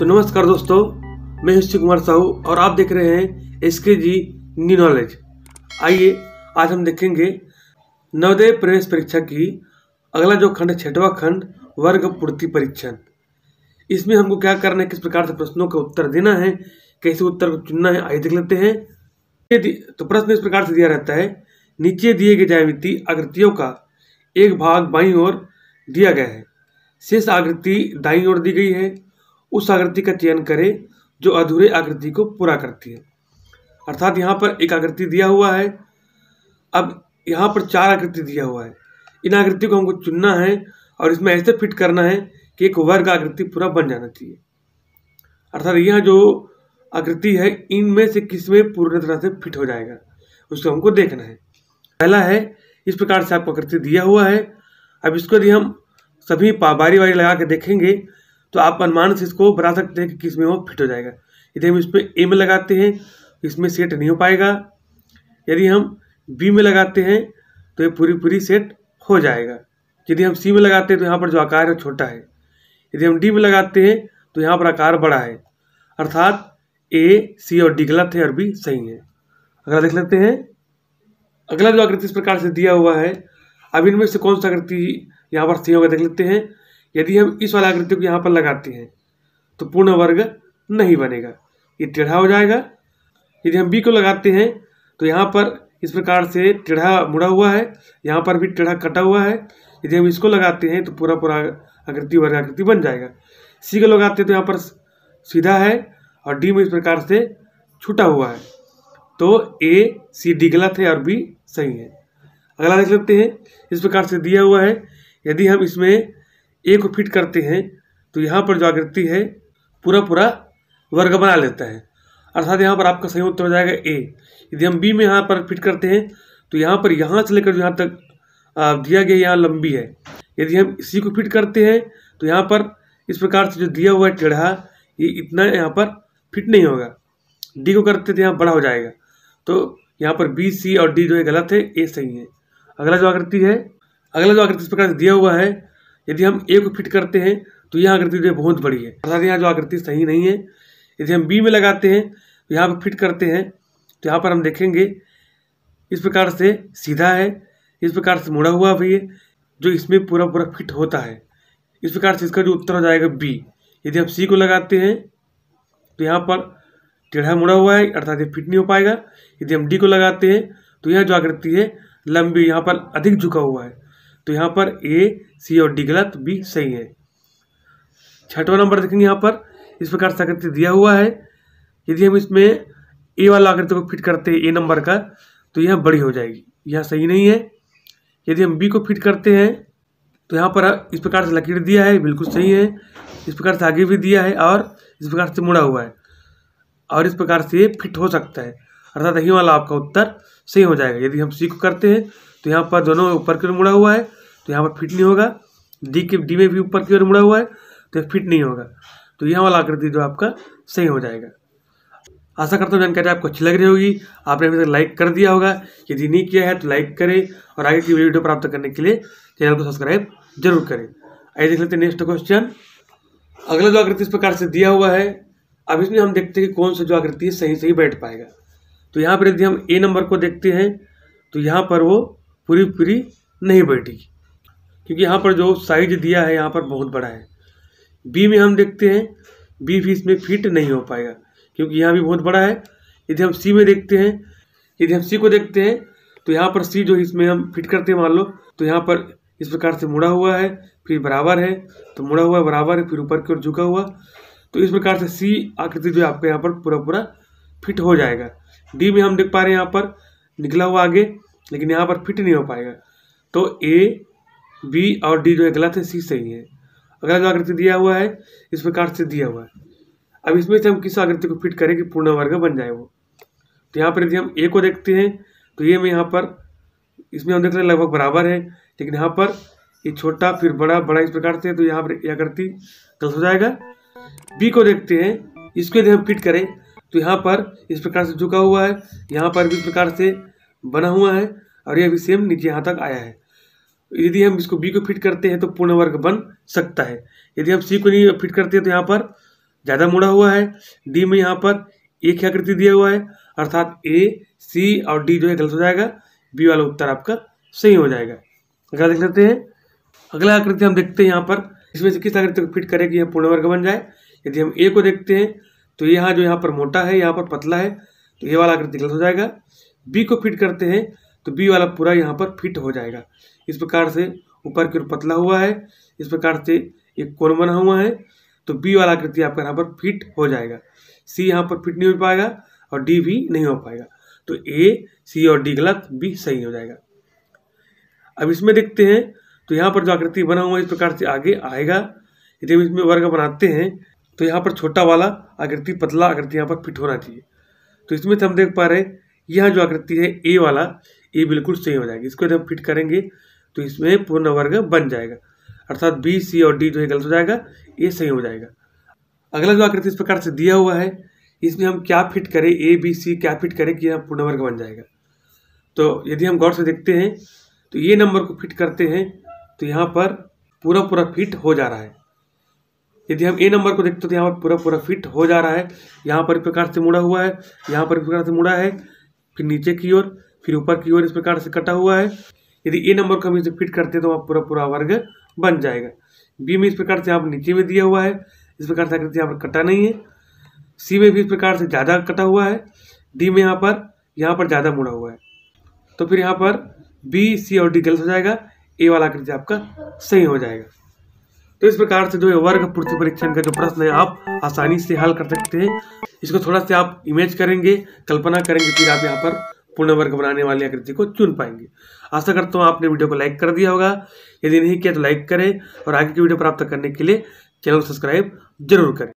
तो नमस्कार दोस्तों मैं हिस्सी कुमार साहू और आप देख रहे हैं एस के जी न्यू नॉलेज आइए आज हम देखेंगे नवोदय प्रवेश परीक्षा की अगला जो खंड है छठवा खंड वर्ग पूर्ति परीक्षण इसमें हमको क्या करना है किस प्रकार से प्रश्नों का उत्तर देना है कैसे उत्तर को चुनना है आइए देख लेते हैं तो प्रश्न इस प्रकार से दिया रहता है नीचे दिए गए ज्यामिति आकृतियों का एक भाग बाई ओर दिया गया है शेष आकृति दाई ओर दी गई है उस आकृति का चयन करें जो अधूरे आकृति को पूरा करती है अर्थात यहाँ पर एक आकृति दिया हुआ है अब यहाँ पर चार आकृति दिया हुआ है इन आकृति को हमको चुनना है और इसमें ऐसे फिट करना है कि एक वर्ग आकृति पूरा बन जाना चाहिए अर्थात यह जो आकृति है इनमें से किसमें पूर्ण तरह से फिट हो जाएगा उसको हमको देखना है पहला है इस प्रकार से आपको आकृति दिया हुआ है अब इसको यदि हम सभी पाबारी वारी लगा के देखेंगे तो आप अनुमान से इसको बता सकते हैं कि किस में वो फिट हो जाएगा यदि हम इस पर ए में लगाते हैं तो इसमें सेट नहीं हो पाएगा यदि हम बी में लगाते हैं तो ये पूरी पूरी सेट हो जाएगा यदि हम सी में लगाते हैं तो यहाँ पर जो आकार है छोटा है यदि हम डी में लगाते हैं तो यहाँ पर आकार बड़ा है अर्थात ए सी और डी गलत है और बी सही है अगला देख लेते हैं अगला जो आकृति इस प्रकार से दिया हुआ है अब इनमें से कौन सा आकृति यहाँ पर सही होगा देख लेते हैं यदि हम इस वाला आकृति को यहाँ पर लगाते हैं तो पूर्ण वर्ग नहीं बनेगा ये टेढ़ा हो जाएगा यदि हम बी को लगाते हैं तो यहाँ पर इस प्रकार से टेढ़ा मुड़ा हुआ है यहाँ पर भी टेढ़ा कटा हुआ है यदि हम इसको लगाते हैं तो पूरा पूरा आकृति वर्ग आकृति बन जाएगा सी को लगाते हैं तो यहाँ पर सीधा है और डी में इस प्रकार से छुटा हुआ है तो ए सी डी गलत है और बी सही है अगला देख लेते हैं इस प्रकार से दिया हुआ है यदि हम इसमें ए को फिट करते हैं तो यहाँ पर जो आकृति है पूरा पूरा वर्ग बना लेता है अर्थात यहाँ पर आपका सही उत्तर हो जाएगा ए यदि हम बी में यहाँ पर फिट करते हैं तो यहाँ पर यहाँ से लेकर यहाँ तक दिया गया यहाँ लंबी है यदि हम इसी को फिट करते हैं तो यहाँ पर इस प्रकार से जो दिया हुआ है टेढ़ा ये इतना यहाँ पर फिट नहीं होगा डी को करते तो यहाँ बड़ा हो जाएगा तो यहाँ पर बी सी और डी जो है गलत है ए सही है अगला जो आकृति है अगला जो आकृति इस प्रकार से दिया हुआ है यदि हम ए को फिट करते हैं तो यह आकृति जो है बहुत बड़ी है अर्थात यहाँ जो आकृति सही नहीं है यदि हम बी में लगाते हैं तो यहाँ पर फिट करते हैं तो यहाँ पर हम देखेंगे इस प्रकार से सीधा है इस प्रकार से मुड़ा हुआ भी है जो इसमें पूरा पूरा फिट होता है इस प्रकार से इसका जो उत्तर हो जाएगा बी यदि हम सी को लगाते हैं तो यहाँ पर टेढ़ा मुड़ा हुआ है अर्थात ये फिट नहीं हो पाएगा यदि हम डी को लगाते हैं तो यह जो आकृति है लंबी यहाँ पर अधिक झुका हुआ है तो यहाँ पर ए सी और डी गलत बी सही है छठवा नंबर देखेंगे यहाँ पर इस प्रकार से आकृति दिया हुआ है यदि हम इसमें ए वाला आकृति को फिट करते हैं ए नंबर का तो यह बड़ी हो जाएगी यह सही नहीं है यदि हम बी को फिट करते हैं तो यहाँ पर इस प्रकार से लकीर दिया है बिल्कुल सही है इस प्रकार से आगे भी दिया है और इस प्रकार से मुड़ा हुआ है और इस प्रकार से ये फिट हो सकता है अर्थात यही वाला आपका उत्तर सही हो जाएगा यदि हम सी को करते हैं तो यहाँ पर दोनों ऊपर की मुड़ा हुआ है तो यहाँ पर फिट नहीं होगा डी के डी में भी ऊपर की ओर मुड़ा हुआ है तो फिट नहीं होगा तो यह वाला आकृति जो आपका सही हो जाएगा आशा करता हूँ जानकारी आपको अच्छी लग रही होगी आपने अभी तक लाइक कर दिया होगा यदि नहीं किया है तो लाइक करें और आगे की वीडियो प्राप्त करने के लिए चैनल को सब्सक्राइब जरूर करें आइए देख लेते हैं नेक्स्ट क्वेश्चन अगला जो आकृति इस प्रकार से दिया हुआ है अब इसमें हम देखते हैं कि कौन सा जो आकृति है सही सही बैठ पाएगा तो यहाँ पर यदि हम ए नंबर को देखते हैं तो यहाँ पर वो पूरी पूरी नहीं बैठेगी क्योंकि यहाँ पर जो साइज दिया है यहाँ पर बहुत बड़ा है बी में हम देखते हैं बी भी इसमें फिट नहीं हो पाएगा क्योंकि यहाँ भी बहुत बड़ा है यदि हम सी में देखते हैं यदि हम सी को देखते हैं तो यहाँ पर सी जो इसमें हम फिट करते हैं मान लो तो यहाँ पर इस प्रकार से मुड़ा हुआ है फिर बराबर है तो मुड़ा हुआ बराबर है फिर ऊपर की ओर झुका हुआ तो इस प्रकार से सी आकृति जो है आपका यहाँ पर पूरा पूरा फिट हो जाएगा डी में हम देख पा रहे हैं यहाँ पर निकला हुआ आगे लेकिन यहाँ पर फिट नहीं हो पाएगा तो ए बी और डी जो है गलत है सी सही है अगला जो आकृति दिया हुआ है इस प्रकार से दिया हुआ है अब इसमें से हम किस आकृति को फिट करें कि पूर्ण वर्ग बन जाए वो तो यहाँ पर यदि हम ए को देखते हैं तो ये में यहाँ पर इसमें हम देख रहे हैं लगभग बराबर है लेकिन यहाँ पर ये छोटा फिर बड़ा बड़ा इस प्रकार से तो यहाँ पर यह आकृति गलत हो जाएगा बी को देखते हैं इसको यदि हम फिट करें तो यहाँ पर इस प्रकार से झुका हुआ है यहाँ पर भी इस प्रकार से बना हुआ है और यह भी सेम नीचे यहाँ तक आया है यदि हम इसको बी को फिट करते हैं तो पूर्ण वर्ग बन सकता है यदि हम सी को नहीं फिट करते हैं तो यहाँ पर ज़्यादा मुड़ा हुआ है डी में यहाँ पर एक आकृति दिया हुआ है अर्थात ए सी और डी जो है गलत हो जाएगा बी वाला उत्तर आपका सही हो जाएगा अगला देख लेते हैं अगला आकृति हम देखते हैं यहाँ पर इसमें से किस आकृति को फिट करें कि यह पूर्ण वर्ग बन जाए यदि हम ए को देखते हैं तो यहाँ जो यहाँ पर मोटा है यहाँ पर पतला है तो ये वाला आकृति गलत हो जाएगा बी को फिट करते हैं तो बी वाला पूरा यहाँ पर फिट हो जाएगा इस प्रकार से ऊपर की ओर पतला हुआ है इस प्रकार से एक कोण बना हुआ है तो बी वाला आकृति आपका यहाँ पर फिट हो जाएगा सी यहाँ पर फिट नहीं हो पाएगा और डी भी नहीं हो पाएगा तो ए सी और डी गलत बी सही हो जाएगा अब इसमें देखते हैं तो यहाँ पर जो आकृति बना हुआ है इस प्रकार से आगे आएगा यदि हम इसमें वर्ग बनाते हैं तो यहाँ पर छोटा वाला आकृति पतला आकृति यहाँ पर फिट होना चाहिए तो इसमें से हम देख पा रहे हैं यह जो आकृति है ए वाला ये बिल्कुल सही हो जाएगी इसको यदि हम फिट करेंगे तो इसमें पूर्ण वर्ग बन जाएगा अर्थात बी सी और डी जो है गलत हो जाएगा ये सही हो जाएगा अगला जो आकृति इस प्रकार से दिया हुआ है इसमें हम क्या फिट करें ए बी सी क्या फिट करें कि यह पूर्ण वर्ग बन जाएगा तो यदि हम गौर से देखते हैं तो ये नंबर को फिट करते हैं तो यहाँ पर पूरा पूरा फिट हो जा रहा है यदि हम ए नंबर को देखते हैं तो यहाँ पर पूरा पूरा फिट हो जा रहा है यहाँ पर इस प्रकार से मुड़ा हुआ है यहाँ पर इस प्रकार से मुड़ा है फिर नीचे की ओर फिर ऊपर की ओर इस प्रकार से कटा हुआ है यदि ए नंबर को हम इसे फिट करते हैं तो आप पूरा पूरा वर्ग बन जाएगा बी में इस प्रकार से आप नीचे में दिया हुआ है इस प्रकार से आकृति यहाँ पर कटा नहीं है सी में भी इस प्रकार से ज़्यादा कटा हुआ है डी में यहाँ पर यहाँ पर ज़्यादा मुड़ा हुआ है तो फिर यहाँ पर बी सी और डी गलत हो जाएगा ए वाला आकृति आपका सही हो जाएगा तो इस प्रकार से जो है वर्ग पूर्ति परीक्षण का जो प्रश्न है आप आसानी से हल कर सकते हैं इसको थोड़ा सा आप इमेज करेंगे कल्पना करेंगे फिर आप यहाँ पर पूर्ण वर्ग बनाने वाली आकृति को चुन पाएंगे आशा करता हूँ आपने वीडियो को लाइक कर दिया होगा यदि नहीं किया तो लाइक करें और आगे की वीडियो प्राप्त करने के लिए चैनल को सब्सक्राइब जरूर करें